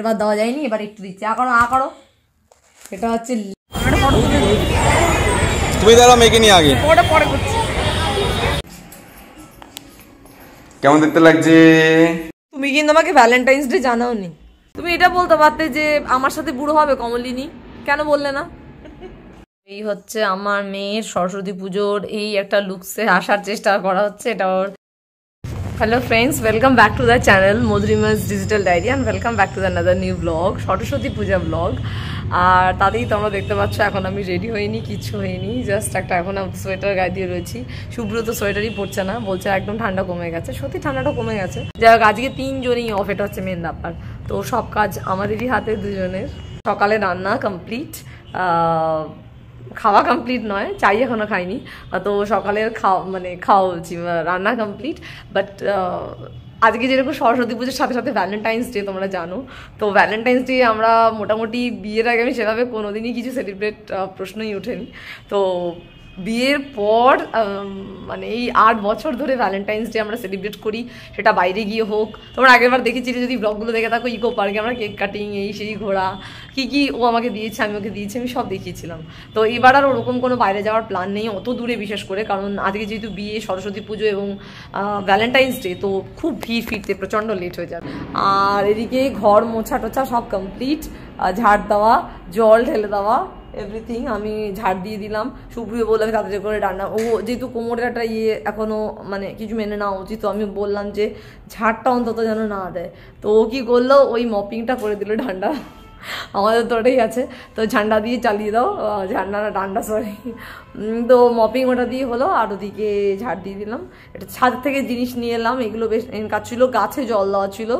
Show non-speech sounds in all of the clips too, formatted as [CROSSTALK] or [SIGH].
এবার দেওয়া যায়নি এবার একটু দিচ্ছি আ করো আ করো এটা হচ্ছে তুমি দাঁড়াও মেকে নিয়ে আগে কেমন দেখতে লাগছে তুমি কিন্তু আমাকে ভ্যালেন্টাইন্স ডে জানাওনি তুমি এটা বলতে পারতে যে আমার সাথে বুড়ো হবে কমলিনী কেন বললে না এই হচ্ছে আমার মেয়ের সরস্বতী পুজোর এই একটা লুকসে আসার চেষ্টা করা হচ্ছে এটা ওর hello friends welcome back to the channel Madhurima's digital diary and welcome back to the another new blog Saraswati Puja blog আর তাতেই তোমরা দেখতে পাচ্ছ এখন আমি রেডি হইনি কিছু হইনি জাস্ট একটা এখন সোয়েটার গায়ে দিয়ে রয়েছি সুব্রত সোয়েটারই পড়ছে না বলছে একদম ঠান্ডা কমে গেছে সত্যি ঠান্ডাটা কমে গেছে যাই হোক আজকে তিনজনেই অফ এটা হচ্ছে মেন ব্যাপার তো সব কাজ আমাদেরই হাতে দুজনের সকালে রান্না কমপ্লিট খাওয়া কমপ্লিট নয় চাই এখনও খাইনি তো সকালের খাওয়া মানে খাওয়া বলছি রান্না কমপ্লিট বাট আজকে যেরকম সরস্বতী পুজোর সাথে সাথে ভ্যালেন্টাইন্স ডে তোমরা জানো তো ভ্যালেন্টাইন্স ডে আমরা মোটামুটি বিয়ের আগে আমি সেভাবে কোনোদিনই কিছু সেলিব্রেট প্রশ্নই ওঠেনি তো বিয়ের পর মানে এই আট বছর ধরে ভ্যালেন্টাইন্স ডে আমরা সেলিব্রেট করি সেটা বাইরে গিয়ে হোক তোমরা আগেরবার যে যদি ব্লগগুলো দেখে থাকো ইকো পার্কে আমরা কেক কাটিং এই সেই ঘোরা কি কি ও আমাকে দিয়েছে আমি ওকে দিয়েছি আমি সব দেখিয়েছিলাম তো এবার আর ওরকম কোনো বাইরে যাওয়ার প্ল্যান নেই অত দূরে বিশেষ করে কারণ আজকে যেহেতু বিয়ে সরস্বতী পুজো এবং ভ্যালেন্টাইন্স ডে তো খুব ভিড় ফিরতে প্রচণ্ড লেট হয়ে যাবে আর এদিকে ঘর মোছা টোছা সব কমপ্লিট ঝাড় দেওয়া জল ঢেলে দেওয়া এভরিথিং আমি ঝাড় দিয়ে দিলাম সুপ্রিয় বললাম তাড়াতাড়ি করে রান্না ও যেহেতু কোমরের একটা ইয়ে এখনও মানে কিছু মেনে নেওয়া উচিত তো আমি বললাম যে ঝাড়টা অন্তত যেন না দেয় তো ও কী করলো ওই মপিংটা করে দিল ঠান্ডা আমাদের তো ওটাই আছে তো ঝান্ডা দিয়ে চালিয়ে দাও ঝান্ডা না ডান্ডা সরি তো মপিং ওটা দিয়ে হলো আর ওদিকে ঝাড় দিয়ে দিলাম এটা ছাদ থেকে জিনিস নিয়ে এলাম এগুলো বেশ কাজ ছিল গাছে জল দেওয়া ছিল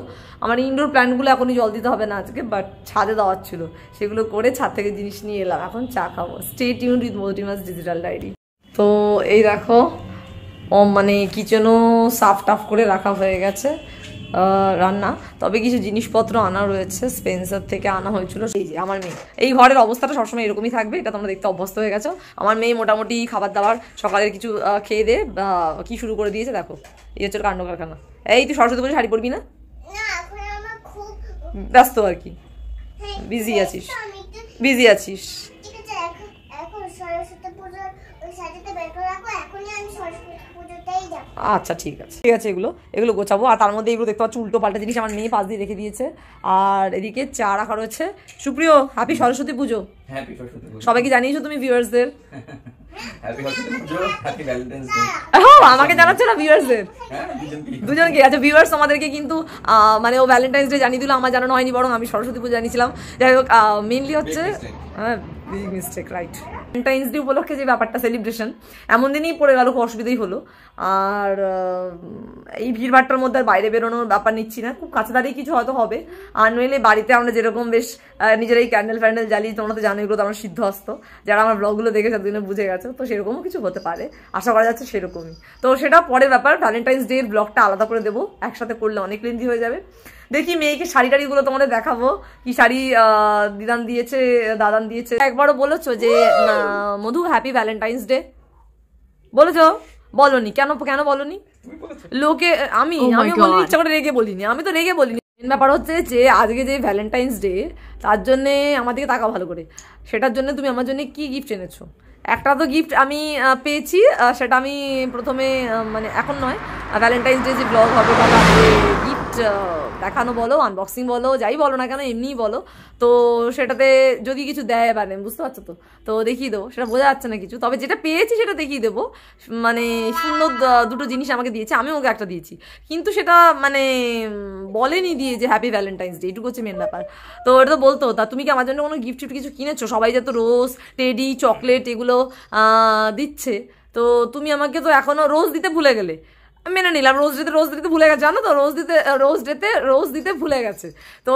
আমার ইনডোর প্ল্যান্টগুলো এখনই জল দিতে হবে না আজকে বাট ছাদে দেওয়ার ছিল সেগুলো করে ছাদ থেকে জিনিস নিয়ে এলাম এখন চা খাবো স্টেট ইউন উইথ মোটিমাস ডিজিটাল ডায়েরি তো এই দেখো ও মানে কিচেনও সাফ টাফ করে রাখা হয়ে গেছে রান্না তবে কিছু জিনিসপত্র আনা রয়েছে স্পেন্সার থেকে আনা হয়েছিল সেই যে আমার মেয়ে এই ঘরের অবস্থাটা সবসময় এরকমই থাকবে এটা তোমরা দেখতে অভ্যস্ত হয়ে গেছো আমার মেয়ে মোটামুটি খাবার দাবার সকালের কিছু খেয়ে দিয়ে কি শুরু করে দিয়েছে দেখো এই হচ্ছে কাণ্ড কারখানা এই তুই সরস্বতী পুজো শাড়ি পরবি না ব্যস্ত আর কি হ্যাঁ, বিজি আছিস বিজি আছিস সরস্বতী বের করে রাখো এখনই আমি সরস্বতী আচ্ছা ঠিক আছে ঠিক আছে এগুলো এগুলো গোছাবো আর তার মধ্যে এগুলো দেখতে পাচ্ছি উল্টো পাল্টা জিনিস আমার মেয়ে পাশ দিয়ে রেখে দিয়েছে আর এদিকে চা রাখা রয়েছে সুপ্রিয় হ্যাপি সরস্বতী পুজো সবাইকে জানিয়েছো তুমি ভিউয়ার্সদের হ্যাঁ, হ্যাঁ, আমাকে জানাচ্ছে না ভিউয়ার্স হ্যাঁ, আমাদেরকে আচ্ছা, কিন্তু মানে ও ডে জানিয়ে দিল আমার জানানো হয়নি বরং আমি সরস্বতী পুজো জানিয়েছিলাম যাই হোক মেনলি হচ্ছে হ্যাঁ big mistake right Valentine's day উপলক্ষে যে ব্যাপারটা সেলিব্রেশন এমন দিনই পড়ে গেল খুব অসুবিধাই হলো আর এই ভিড়ভাট্টার মধ্যে আর বাইরে বেরোনোর ব্যাপার নিচ্ছি না খুব কাছে দাঁড়িয়ে কিছু হয়তো হবে আর নইলে বাড়িতে আমরা যেরকম বেশ নিজের এই ক্যান্ডেল ফ্যান্ডেল জ্বালিয়ে তোমরা তো জানো এগুলো তো আমার সিদ্ধ আসতো যারা আমার ব্লগগুলো দেখে সেদিনে বুঝে গেছে তো সেরকমও কিছু হতে পারে আশা করা যাচ্ছে সেরকমই তো সেটা পরে ব্যাপার ভ্যালেন্টাইন্স ডে ব্লগটা আলাদা করে দেবো একসাথে করলে অনেক লেন্দি হয়ে যাবে দেখি মেয়েকে শাড়ি টাড়িগুলো তোমাদের দেখাবো কি শাড়ি দিদান দিয়েছে দাদান দিয়েছে একবারও বলেছো যে মধু হ্যাপি ভ্যালেন্টাইন্স ডে বলেছো বলনি কেন কেন বলনি লোকে আমি oh আমি বলিনি ইচ্ছা করে রেগে বলিনি আমি তো রেগে বলিনি মেন ব্যাপার হচ্ছে যে আজকে যে ভ্যালেন্টাইন্স ডে তার জন্যে আমার দিকে তাকা ভালো করে সেটার জন্য তুমি আমার জন্য কি গিফট এনেছো একটা তো গিফট আমি পেয়েছি সেটা আমি প্রথমে মানে এখন নয় ভ্যালেন্টাইন্স ডে যে ব্লগ হবে বা গিফট Uh, দেখানো বলো আনবক্সিং বলো যাই বলো না কেন এমনিই বলো তো সেটাতে যদি কিছু দেয় মানে বুঝতে পারছো তো তো দেখিয়ে দেবো সেটা বোঝা যাচ্ছে না কিছু তবে যেটা পেয়েছি সেটা দেখিয়ে দেবো মানে সুন্দর দুটো জিনিস আমাকে দিয়েছে আমি ওকে একটা দিয়েছি কিন্তু সেটা মানে বলেনি দিয়ে যে হ্যাপি ভ্যালেন্টাইন্স ডে এটুকু হচ্ছে মেন ব্যাপার তো ওটা তো বলতো তা তুমি কি আমার জন্য কোনো গিফট কিছু কিনেছো সবাই যত রোজ টেডি চকলেট এগুলো দিচ্ছে তো তুমি আমাকে তো এখনও রোজ দিতে ভুলে গেলে মেনে নিলাম রোজ ডেতে রোজ দিতে ভুলে গেছে জানো তো রোজ দিতে রোজ ডেতে রোজ দিতে ভুলে গেছে তো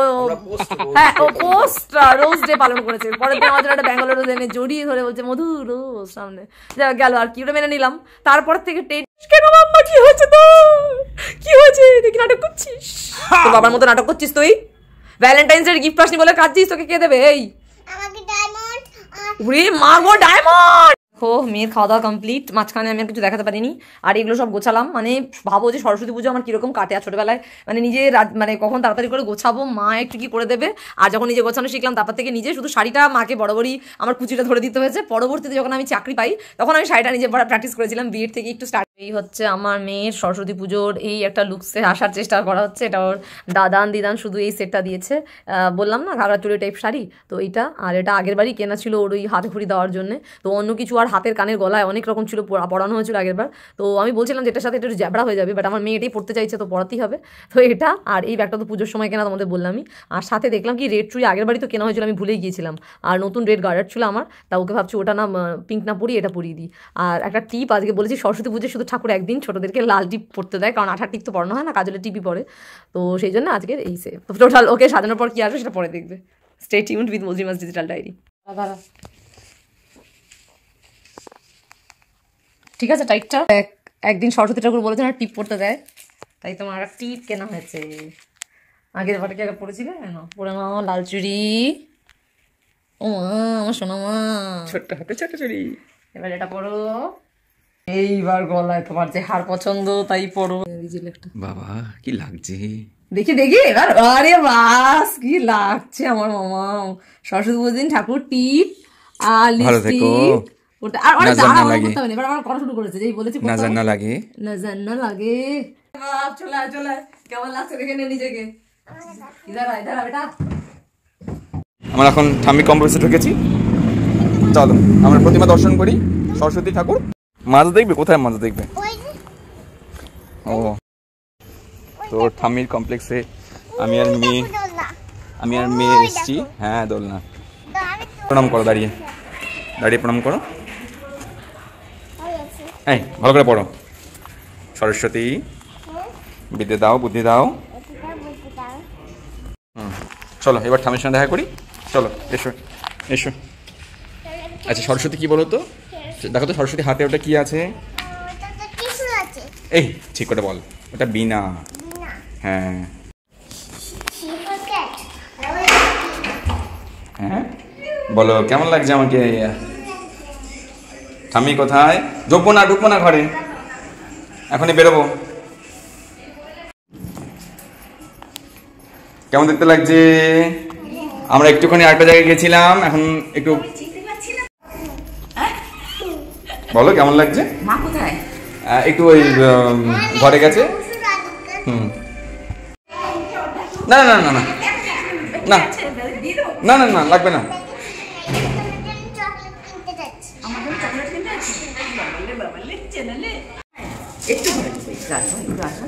হ্যাঁ ও পোস্ট রোজ ডে পালন করেছে পরের দিন আমাদের একটা ব্যাঙ্গালোর এনে জড়িয়ে ধরে বলছে মধু রোজ সামনে যা গেল আর কি ওটা মেনে নিলাম তারপর থেকে টেন কেন কি হয়েছে তো কি হয়েছে নাটক করছিস তোর বাবার মতো নাটক করছিস তুই ভ্যালেন্টাইন্স এর গিফট পাসনি বলে কাঁদছিস তোকে কে দেবে এই ওরে মারবো ডায়মন্ড দেখো মেয়ের খাওয়া দাওয়া কমপ্লিট মাঝখানে আমি আর কিছু দেখাতে পারিনি আর এগুলো সব গোছালাম মানে ভাবো যে সরস্বতী পুজো আমার কীরকম কাটে আর ছোটোবেলায় মানে নিজে মানে কখন তাড়াতাড়ি করে গোছাবো মা একটু কি করে দেবে আর যখন নিজে গোছানো শিখলাম তারপর থেকে নিজে শুধু শাড়িটা মাকে বরাবরই আমার কুচিটা ধরে দিতে হয়েছে পরবর্তীতে যখন আমি চাকরি পাই তখন আমি শাড়িটা নিজে বড় প্র্যাকটিস করেছিলাম বিয়ের থেকে একটু স্টার্ট এই হচ্ছে আমার মেয়ের সরস্বতী পুজোর এই একটা লুকসে আসার চেষ্টা করা হচ্ছে এটা ওর দাদান দিদান শুধু এই সেটটা দিয়েছে বললাম না ঘাগরা চুরি টাইপ শাড়ি তো এটা আর এটা আগের বাড়ি কেনা ছিল ওর ওই হাতে ঘুরি দেওয়ার জন্য তো অন্য কিছু আর হাতের কানের গলায় অনেক রকম ছিল পড়ানো হয়েছিল আগেরবার তো আমি বলছিলাম যে এটার সাথে একটু জ্যাবড়া হয়ে যাবে বাট আমার মেয়ে এটাই পড়তে চাইছে তো পড়াতেই হবে তো এটা আর এই ব্যাগটা তো পুজোর সময় কেনা তোমাদের আমি আর সাথে দেখলাম কি রেড চুরি আগের বাড়ি তো কেনা হয়েছিল আমি ভুলেই গিয়েছিলাম আর নতুন রেড গার্ডার ছিল আমার তা ওকে ভাবছি ওটা না পিঙ্ক না পরিয়ে এটা পরিয়ে দিই আর একটা টিপ আজকে বলেছি সরস্বতী পুজোয় শুধু ঠাকুর একদিন ছোটোদেরকে লাল টিপ পড়তে দেয় কারণ আঠার টিপ তো পড়ানো হয় না কাজলে টিপই পড়ে তো সেই জন্য আজকের এই সে টোটাল ওকে সাজানোর পর কী আসবে সেটা পরে দেখবে stay tuned with Madhurima's digital diary ঠিক আছে টাইটটা একদিন সরস্বতী ঠাকুর বলেছেন আর টিপ পড়তে দেয় তাই তোমার একটা টিপ কেনা হয়েছে আগের বারে কি একটা পড়েছিলে কেন পড়ে মা লাল চুরি ও মা আমার মা ছোট্ট হাতে ছোট চুরি এবার এটা পড়ো এইবার গলায় তোমার যে হার পছন্দ তাই পড়ো বাবা কি লাগছে দেখি দেখি এবার আরে বাস কি লাগছে আমার মামা সরস্বতী পুজোর দিন ঠাকুর টিপ আর লিপস্টিক করতে আর অনেক করতে আমার করা শুরু করেছে যেই বলেছি লাগে লাগে চলে চলে কেমন লাগছে দেখে নে নিজেকে বেটা আমরা এখন ঠাম্মি কমপ্লেক্সে ঢুকেছি চলো আমরা প্রতিমা দর্শন করি সরস্বতী ঠাকুর মাছ দেখবে কোথায় মাছ দেখবে ও তো থামির কমপ্লেক্সে আমি আর মেয়ে আমি আর মেয়ে এসেছি হ্যাঁ দোলনা প্রণাম করো দাঁড়িয়ে দাঁড়িয়ে প্রণাম করো এই ভালো করে পড়ো সরস্বতী বিদ্যে দাও বুদ্ধি দাও হুম চলো এবার ঠামের সঙ্গে দেখা করি চলো এসো এসো আচ্ছা সরস্বতী কি বলো তো দেখো তো সরস্বতী হাতে ওটা কি আছে এই ঠিক করে বল ওটা বিনা হ্যাঁ হ্যাঁ বলো কেমন লাগছে আমাকে স্বামী কোথায় ঢুকবো না ঢুকবো না ঘরে এখনই বেরোবো কেমন দেখতে লাগছে আমরা একটুখানি আরেকটা জায়গায় গেছিলাম এখন একটু বলো কেমন লাগছে একটু ওই ঘরে গেছে হুম না না না না না না না না লাগবে না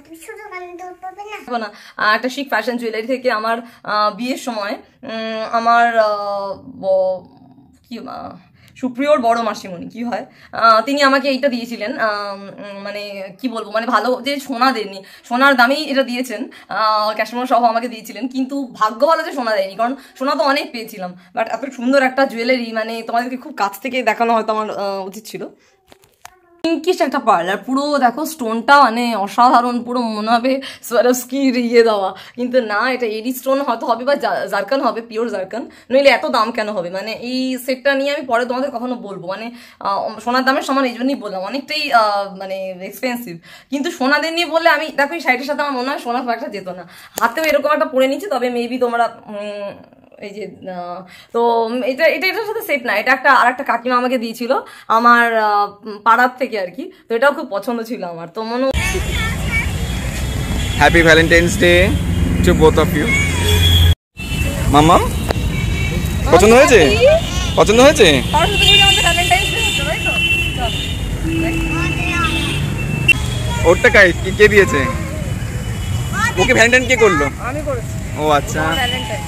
একটা শিখ ফ্যাশন জুয়েলারি থেকে আমার বিয়ের সময় আমার কি সুপ্রিয়র বড় মাসিমণি কি হয় তিনি আমাকে এইটা দিয়েছিলেন মানে কি বলবো মানে ভালো যে সোনা দেননি সোনার দামেই এটা দিয়েছেন ক্যাশমোর সহ আমাকে দিয়েছিলেন কিন্তু ভাগ্য ভালো যে সোনা দেয়নি কারণ সোনা তো অনেক পেয়েছিলাম বাট এত সুন্দর একটা জুয়েলারি মানে তোমাদেরকে খুব কাছ থেকে দেখানো হয়তো আমার উচিত ছিল পিঙ্কিশ একটা পার্লার পুরো দেখো স্টোনটা মানে অসাধারণ পুরো মনে হবে স্কির ইয়ে দেওয়া কিন্তু না এটা এডি স্টোন হয়তো হবে বা জারকান হবে পিওর জারকান নইলে এত দাম কেন হবে মানে এই সেটটা নিয়ে আমি পরে তোমাদের কখনো বলবো মানে সোনার দামের সমান এই জন্যই বললাম অনেকটাই মানে এক্সপেন্সিভ কিন্তু সোনাদের নিয়ে বললে আমি দেখো এই সাইডের সাথে আমার মনে হয় সোনা ফাঁকটা যেত না হাতেও এরকম একটা পরে নিচ্ছে তবে মেবি তোমরা এই যে তো এটা এটা এটার সাথে সেট না এটা একটা আর একটা কাকিমা আমাকে দিয়েছিল আমার পাড়ার থেকে আর কি তো এটাও খুব পছন্দ ছিল আমার তো মনে happy Valentine's day to both of you মামা পছন্দ হয়েছে পছন্দ হয়েছে ওরটা কাই কে দিয়েছে ওকে ভ্যালেন্টাইন কে করলো আমি করেছি ও আচ্ছা ভ্যালেন্টাইন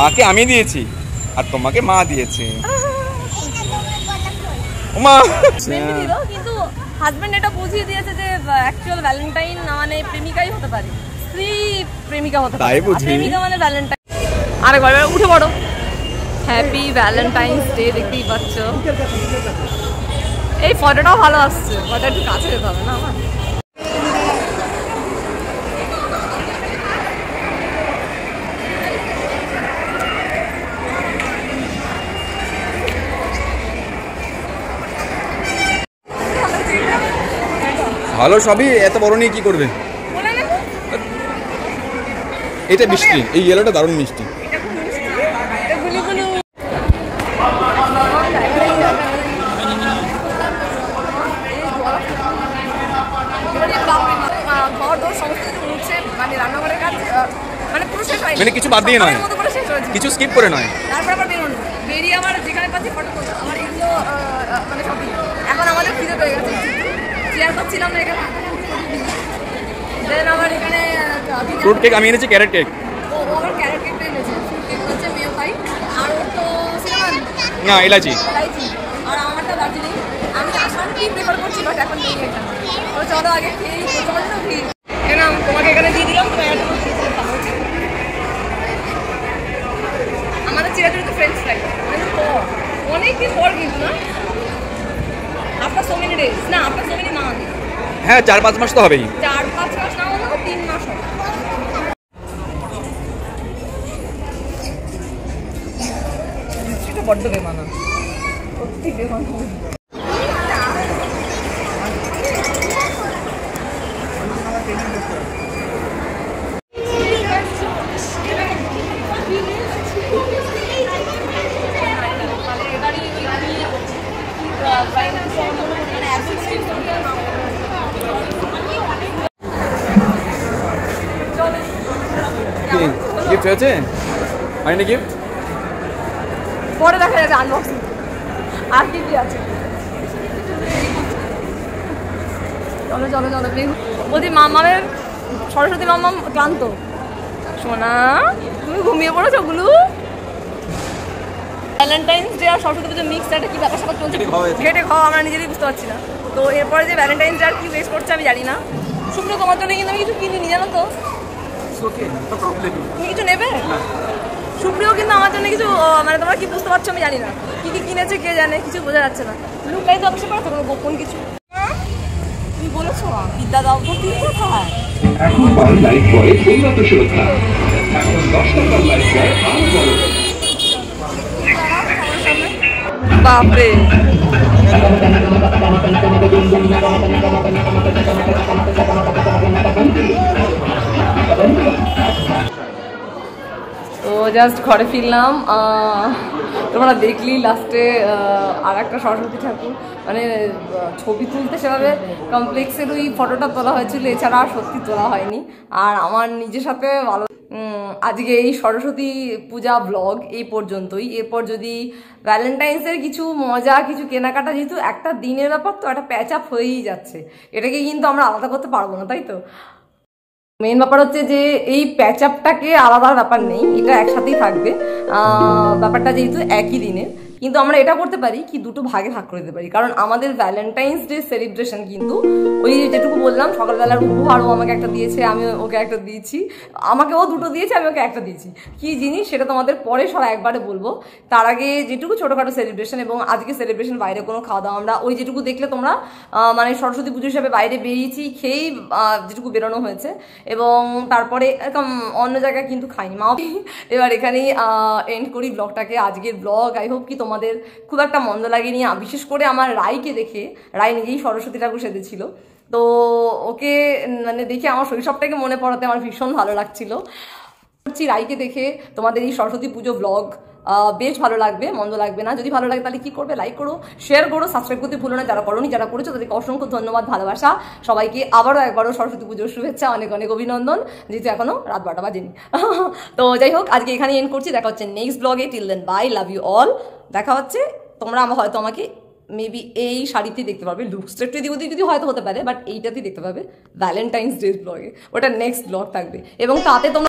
মাকে আমি দিয়েছি আর তোমাকে মা দিয়েছে কিন্তু হাজবেন্ড এটা বুঝিয়ে দিয়েছে যে অ্যাকচুয়াল ভ্যালেন্টাইন মানে প্রেমিকাই হতে পারে প্রেমিকা হতে পারে প্রেমিকা মানে ভ্যালেন্টাইন আরেকবার উঠে পড়ো হ্যাপি ভ্যালেন্টাইন্স ডে দেখতেই পাচ্ছ এই ফটোটাও ভালো আসছে ফটো একটু কাছে যেতে হবে না আমার ভালো সবই এত বড় নিয়ে কি করবে এটা মিষ্টি এই ইয়েলোটা দারুণ মিষ্টি মানে কিছু বাদ দিয়ে নয় কিছু স্কিপ করে নয় আবার বেরিয়ে আমার যেখানে ফটো আমার মানে সবই ফিরে পেয়ে গেছে না এখানে আমার এখানে ফ্রুট কেক আমি এনেছি ক্যারেট কেক এনেছে হচ্ছে আর ওর তো না এলাচি আর আমি আসাম কি প্রেফার করছি বাট এখন চলো আগে না না হ্যাঁ চার পাঁচ মাস তো হবেই চার পাঁচ মাস না তিন মাস হবে বড্ড বেমানা সত্যি বেমানা গিফট হয়েছে হয়নি গিফট পরে দেখা যাবে আনবক্সিং আর কি কি আছে চলো চলো চলো বলছি মামামের সরস্বতী মামা ক্লান্ত সোনা তুমি ঘুমিয়ে পড়েছো গুলু ভ্যালেন্টাইন্স ডে আর সরস্বতী পুজো মিক্স একটা কি ব্যাপার স্যাপার চলছে ঘেটে খাওয়া আমরা নিজেরই বুঝতে পারছি না তো এরপরে যে ভ্যালেন্টাইন্স ডে আর কি ওয়েস্ট করছে আমি জানি না শুকনো তোমার জন্য কিন্তু আমি কিছু কিনিনি জানো তো তুমি কিছু নেবে সুপ্রিয় কিন্তু আমার জন্য কিছু মানে তোমার কি বুঝতে পারছো আমি জানি না কি কি কিনেছে কে জানে কিছু বোঝা যাচ্ছে না লুকাই তো অবশ্য পারো কোনো গোপন কিছু তুমি বলেছো বিদ্যা দাও তো কি কোথায় বাপরে জাস্ট ঘরে ফিরলাম তোমরা দেখলি লাস্টে আর একটা সরস্বতী ঠাকুর মানে ছবি তুলতে সেভাবে কমপ্লেক্সের ওই ফটোটা তোলা হয়েছিল এছাড়া আর সত্যি তোলা হয়নি আর আমার নিজের সাথে ভালো আজকে এই সরস্বতী পূজা ব্লগ এই পর্যন্তই এরপর যদি ভ্যালেন্টাইন্সের কিছু মজা কিছু কেনাকাটা যেহেতু একটা দিনের ব্যাপার তো একটা প্যাচ আপ হয়েই যাচ্ছে এটাকে কিন্তু আমরা আলাদা করতে পারবো না তাই তো মেন ব্যাপার হচ্ছে যে এই প্যাচ আপটাকে আলাদা ব্যাপার নেই এটা একসাথেই থাকবে ব্যাপারটা যেহেতু একই দিনে কিন্তু আমরা এটা করতে পারি কি দুটো ভাগে ভাগ করে দিতে পারি কারণ আমাদের ভ্যালেন্টাইন্স ডে সেলিব্রেশন কিন্তু ওই যেটুকু বললাম সকালবেলার ও আমাকে একটা দিয়েছে আমি ওকে একটা দিয়েছি আমাকে ও দুটো দিয়েছে আমি ওকে একটা দিয়েছি কি জিনিস সেটা তোমাদের পরে সব একবারে বলবো তার আগে যেটুকু ছোটোখাটো সেলিব্রেশন এবং আজকে সেলিব্রেশন বাইরে কোনো খাওয়া দাওয়া আমরা ওই যেটুকু দেখলে তোমরা মানে সরস্বতী পুজো হিসাবে বাইরে বেরিয়েছি খেয়েই যেটুকু বেরোনো হয়েছে এবং তারপরে এরকম অন্য জায়গায় কিন্তু খাইনি মা এবার এখানেই এন্ড করি ব্লগটাকে আজকের ব্লগ আই হোপ কি তোমার তোমাদের খুব একটা মন্দ লাগেনি বিশেষ করে আমার রায়কে দেখে রায় নিজেই সরস্বতী ঠাকুর সেজেছিল তো ওকে মানে দেখে আমার শৈশবটাকে মনে পড়াতে আমার ভীষণ ভালো লাগছিল রায়কে দেখে তোমাদের এই সরস্বতী পুজো ব্লগ বেশ ভালো লাগবে মন্দ লাগবে না যদি ভালো লাগে তাহলে কি করবে লাইক করো শেয়ার করো সাবস্ক্রাইব করতে ভুলো না যারা করোনি যারা করেছো তাদেরকে অসংখ্য ধন্যবাদ ভালোবাসা সবাইকে আবারও একবারও সরস্বতী পুজোর শুভেচ্ছা অনেক অনেক অভিনন্দন যেহেতু এখনও রাত বারোটা বাজেনি [LAUGHS] তো যাই হোক আজকে এখানে এন্ড করছি দেখা হচ্ছে নেক্সট ব্লগে till then bye love you all দেখা হচ্ছে তোমরা আমার হয়তো আমাকে মেবি এই শাড়িতেই দেখতে পাবে লুকসটা একটু এদিক যদি হয়তো হতে পারে বাট এইটাতেই দেখতে পাবে ভ্যালেন্টাইন্স ডে ব্লগে ওটা নেক্সট ব্লগ থাকবে এবং তাতে তোমরা